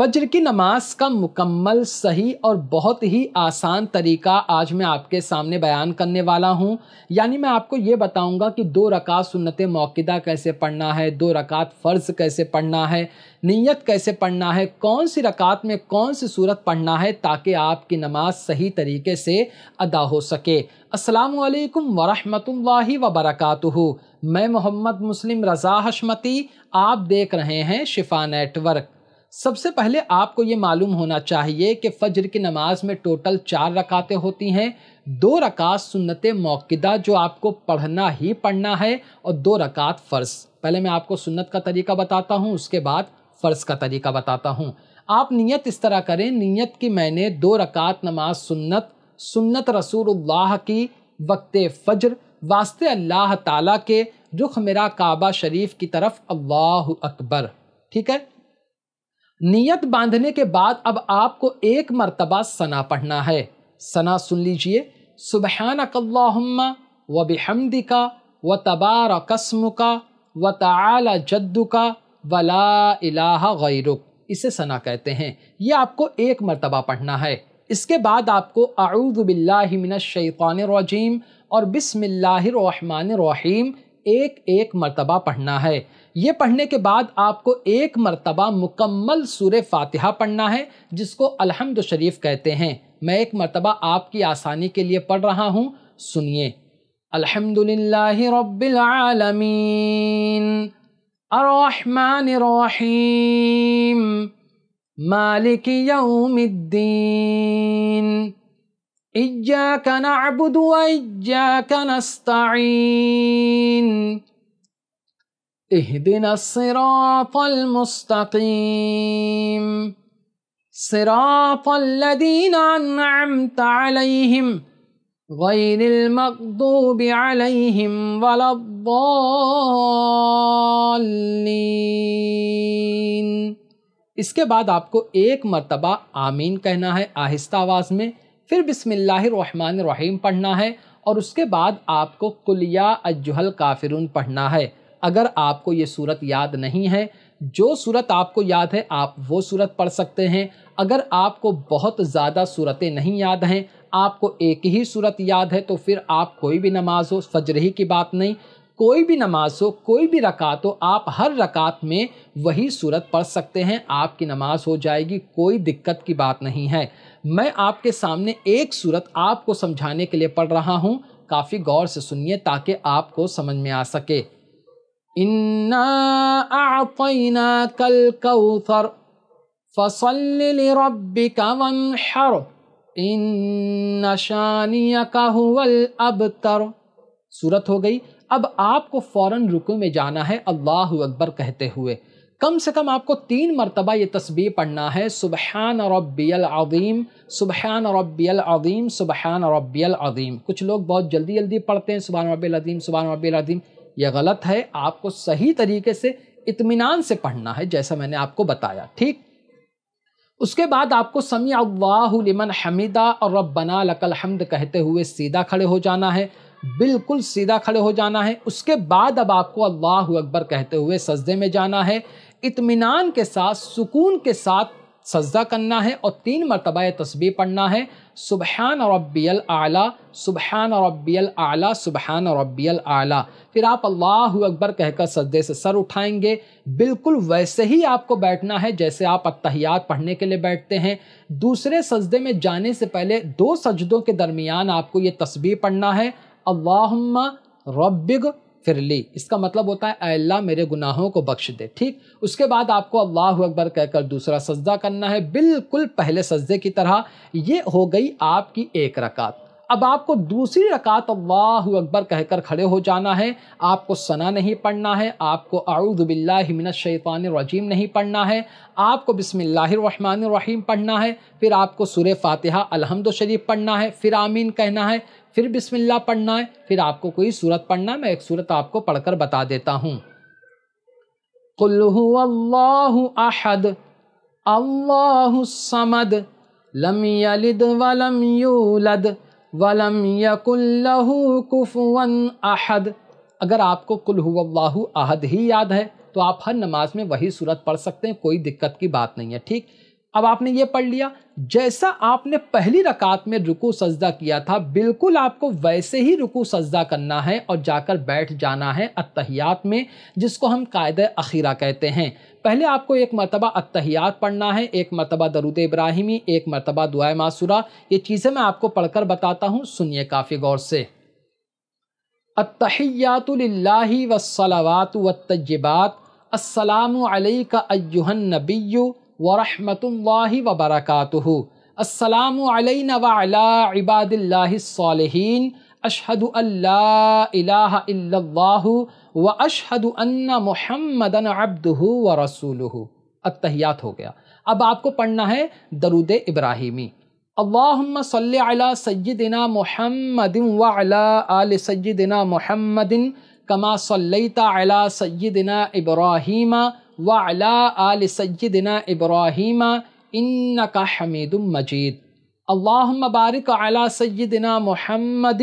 फजर की नमाज का मुकम्मल सही और बहुत ही आसान तरीका आज मैं आपके सामने बयान करने वाला हूँ यानी मैं आपको ये बताऊँगा कि दो रकात सुनत मौक़दा कैसे पढ़ना है दो रकात फ़र्ज़ कैसे पढ़ना है नीयत कैसे पढ़ना है कौन सी रकात में कौन सी सूरत पढ़ना है ताकि आपकी नमाज सही तरीके से अदा हो सके असलम वरहमल वबरक मैं मोहम्मद मुस्लिम रज़ा हशमती आप देख रहे हैं शिफा नेटवर्क सबसे पहले आपको ये मालूम होना चाहिए कि फ़जर की नमाज़ में टोटल चार रकातें होती हैं दो रकात सुन्नत मौकदा जो आपको पढ़ना ही पढ़ना है और दो रकात फ़र्ज़ पहले मैं आपको सुन्नत का तरीका बताता हूँ उसके बाद फ़र्ज़ का तरीका बताता हूँ आप नियत इस तरह करें नियत की मैंने दो रकात नमाज सुन्नत सुन्नत रसूल की वक्त फ़जर वास्ते अल्लाह ताला के रुख मेरा काबा शरीफ की तरफ अल्लाह अकबर ठीक है नियत बांधने के बाद अब आपको एक मरतबा सना पढ़ना है सना सुन लीजिए सुबहान कल्लाम व बिहमदी का व तबार कस्म का व तला जद्दू का वला गैरुक इसे सना कहते हैं ये आपको एक मरतबा पढ़ना है इसके बाद आपको रजीम और रहीम एक एक मरतबा पढ़ना है ये पढ़ने के बाद आपको एक मरतबा मुकम्मल सूर फातिहा पढ़ना है जिसको अलहमद शरीफ कहते हैं मैं एक मरतबा आपकी आसानी के लिए पढ़ रहा हूँ सुनिए अल्हम्दुलिल्लाह रब्बिल आलमीन अर्रहमान रहीम اهدنا الصراط المستقيم صراط الذين أنعمت عليهم غير المغضوب عليهم ولا الضالين इसके बाद आपको एक मर्तबा आमीन कहना है आहिस्ता आवाज़ में फिर बिस्मिल्लाहिर्रहमानिर्रहीम पढ़ना है और उसके बाद आपको कुलिया अज्जुहल काफिरून पढ़ना है अगर आपको ये सूरत याद नहीं है जो सूरत आपको याद है आप वो सूरत पढ़ सकते हैं अगर आपको बहुत ज़्यादा सूरतें नहीं याद हैं आपको एक ही सूरत याद है तो फिर आप कोई भी नमाज हो फजर ही की बात नहीं कोई भी नमाज हो कोई भी रकात हो आप हर रकात में वही सूरत पढ़ सकते हैं आपकी नमाज हो जाएगी कोई दिक्कत की बात नहीं है मैं आपके सामने एक सूरत आपको समझाने के लिए पढ़ रहा हूँ काफ़ी गौर से सुनिए ताकि आपको समझ में आ सके इन्ना आतना कल कौसर फसल रब्बी का इन शानिया हुवल अबतर सूरत हो गई अब आपको फ़ौरन रुकू में जाना है अल्लाह अकबर कहते हुए कम से कम आपको तीन मरतबा ये तस्वीर पढ़ना है सुबहान रबियल अदीम सुबहान रबियल अदीम सुबहान रबियल अदीम कुछ लोग बहुत जल्दी जल्दी पढ़ते हैं सुबहान रबियल अदीम सुबहान रबियल अदीम यह गलत है आपको सही तरीके से इतमान से पढ़ना है जैसा मैंने आपको बताया ठीक उसके बाद आपको समी अल्लाहमन हमीदा और रबना लकल हमद कहते हुए सीधा खड़े हो जाना है बिल्कुल सीधा खड़े हो जाना है उसके बाद अब आपको अल्लाह अकबर कहते हुए सजदे में जाना है इतमान के साथ सुकून के साथ सजदा करना है और तीन मरतबा तस्बी पढ़ना है सुबहान रबियल आला सुबहान रबियल आला सुबहान रबियल आला फिर आप अल्लाह अकबर कहकर सजदे से सर उठाएंगे बिल्कुल वैसे ही आपको बैठना है जैसे आप अतहियात पढ़ने के लिए बैठते हैं दूसरे सजदे में जाने से पहले दो सजदों के दरमियान आपको ये तस्बी पढ़ना है अल्लाह रबिग फिर ली इसका मतलब होता है अल्लाह मेरे गुनाहों को बख्श दे ठीक उसके बाद आपको अल्लाह अकबर कहकर दूसरा सजदा करना है बिल्कुल पहले सजदे की तरह ये हो गई आपकी एक रकात अब आपको दूसरी रकात अल्लाह अकबर कहकर खड़े हो जाना है आपको सना नहीं पढ़ना है आपको रजीम नहीं पढ़ना है आपको रहीम पढ़ना है फिर आपको सुर फातिहा अलहमद शरीफ पढ़ना है फिर आमीन कहना है फिर बिसमिल्ला पढ़ना है फिर आपको कोई सूरत पढ़ना है मैं एक सूरत आपको पढ़कर बता देता हूँ अहद अल्लाह समद लम यलिद वलम यूलद वलम यकुल्लहू अहद अगर आपको कुल हुल्लाहू अहद ही याद है तो आप हर नमाज में वही सूरत पढ़ सकते हैं कोई दिक्कत की बात नहीं है ठीक अब आपने ये पढ़ लिया जैसा आपने पहली रकात में रुकू सजदा किया था बिल्कुल आपको वैसे ही रुकू सजदा करना है और जाकर बैठ जाना है अतहियात में जिसको हम कायद अखीरा कहते हैं पहले आपको एक मरतबा अतहियात पढ़ना है एक मरतबा दरुद इब्राहिमी एक मरतबा दुआ मासूरा ये चीज़ें मैं आपको पढ़कर बताता हूँ सुनिए काफ़ी गौर से अतहियातुल्ला वसलावात वतबात असलकन नबी वरहमतुल्लाहि वबरकातुहु अस्सलाम अलैना व अला इबादिल्लाहिस्सालिहीन अशहद अल्लाह व अशहद अन्ना मोहम्मदन अब्दू व रसूल अतहियात हो गया अब आपको पढ़ना है दरुद इब्राहिमी अल्लाम सल सदिना मोहम्मदिन व अला आल सय्यदिना मोहम्मदिन कमा सल्लता अला सय्यदिना इब्राहिम वाल अला आल सय्यदिना इब्राहिम इन्नका हमीदुम मजीद अल्लाम बारिक अला सय्यदिना मोहम्मद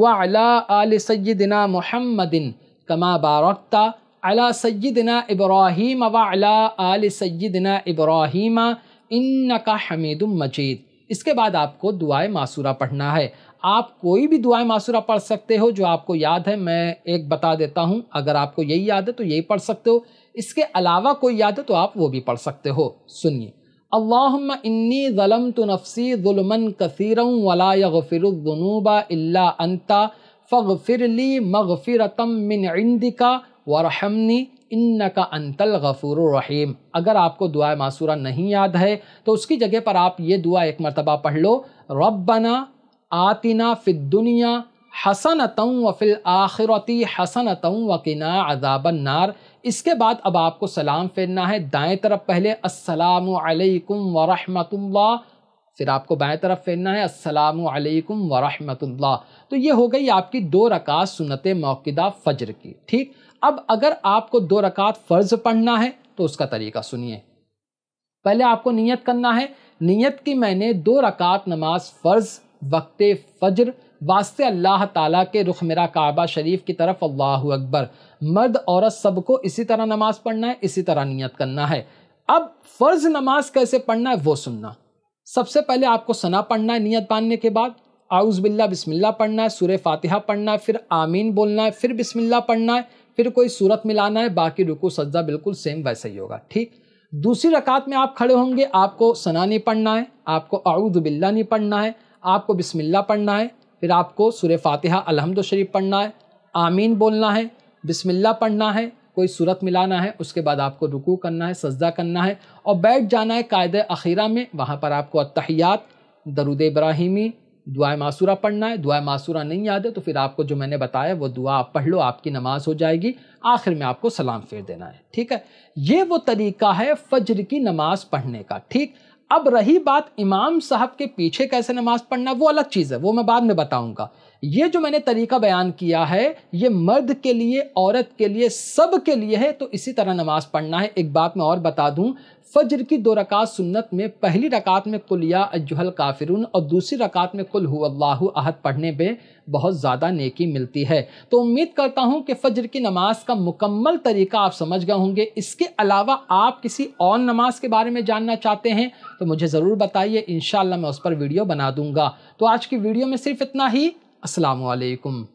व अला आल सय्यदिना मोहम्मदिन कमा बारकता अला सय्यदिना इब्राहीम व अला आल सय्यदिना इब्राहीम इन्नका मजीद इसके बाद आपको दुआए मासूरा पढ़ना है आप कोई भी दुआए मासूरा पढ़ सकते हो जो आपको याद है मैं एक बता देता हूँ अगर आपको यही याद है तो यही पढ़ सकते हो इसके अलावा कोई याद है तो आप वो भी पढ़ सकते हो सुनिए اللهم इन्नी ظلمت نفسي ظلما كثيرا ولا يغفر الذنوب अल्ला अनता فاغفر फ़िरली मगफ़िरतम من عندك वरहमनी इन्न का अंतल गफ़ूर रहीम अगर आपको दुआ मासूरा नहीं याद है तो उसकी जगह पर आप ये दुआ एक मरतबा पढ़ लो रबना आतिना दुनिया हसन तम वफ़िल आखिरती हसन तम वकिना अजाबन नार इसके बाद अब आपको सलाम फेरना है दाएं तरफ पहले अस्सलाम वालेकुम फिर आपको बाएं तरफ फेरना है अस्सलाम वालेकुम तो ये हो गई आपकी दो रकात सुनत मौकदा फ़जर की ठीक अब अगर आपको दो रकात फ़र्ज़ पढ़ना है तो उसका तरीका सुनिए पहले आपको नियत करना है नियत की मैंने दो रकात नमाज फ़र्ज़ वक्त फ़जर वास्ते अल्लाह ताला के रुख मेरा काबा शरीफ की तरफ अल्लाह अकबर मर्द औरत सबको इसी तरह नमाज पढ़ना है इसी तरह नियत करना है अब फ़र्ज़ नमाज कैसे पढ़ना है वो सुनना सबसे पहले आपको सना पढ़ना है नियत बांधने के बाद आउज़ बिल्ला बिस्मिल्ला पढ़ना है सुर फातिहा पढ़ना है फिर आमीन बोलना है फिर बिस्मिल्ला पढ़ना है फिर कोई सूरत मिलाना है बाकी रुकू सज्जा बिल्कुल सेम वैसे ही होगा ठीक दूसरी रकात में आप खड़े होंगे आपको सना नहीं पढ़ना है आपको बिल्ला नहीं पढ़ना है आपको बिस्मिल्ला पढ़ना है फिर आपको सूर्य फातिहा अलहमद शरीफ पढ़ना है आमीन बोलना है बिसमिल्ला पढ़ना है कोई सूरत मिलाना है उसके बाद आपको रुकू करना है सजदा करना है और बैठ जाना है कायद अखीरा में वहाँ पर आपको अतहयात दरुद इब्राहिमी दुआ मासूरा पढ़ना है दुआ मासूरा नहीं याद है तो फिर आपको जो मैंने बताया वो दुआ आप पढ़ लो आपकी नमाज हो जाएगी आखिर में आपको सलाम फेर देना है ठीक है ये वो तरीका है फजर की नमाज पढ़ने का ठीक अब रही बात इमाम साहब के पीछे कैसे नमाज पढ़ना वो अलग चीज़ है वो मैं बाद में बताऊंगा ये जो मैंने तरीका बयान किया है ये मर्द के लिए औरत के लिए सब के लिए है तो इसी तरह नमाज पढ़ना है एक बात मैं और बता दूं फजर की दो रकात सुन्नत में पहली रकात में कुल या अजहल काफिरुन और दूसरी रकात में कुल अल्लाह अहद पढ़ने पे बहुत ज़्यादा नेकी मिलती है तो उम्मीद करता हूँ कि फ़जर की नमाज का मुकम्मल तरीका आप समझ गए होंगे इसके अलावा आप किसी और नमाज के बारे में जानना चाहते हैं तो मुझे ज़रूर बताइए इन मैं उस पर वीडियो बना दूँगा तो आज की वीडियो में सिर्फ इतना ही असलकम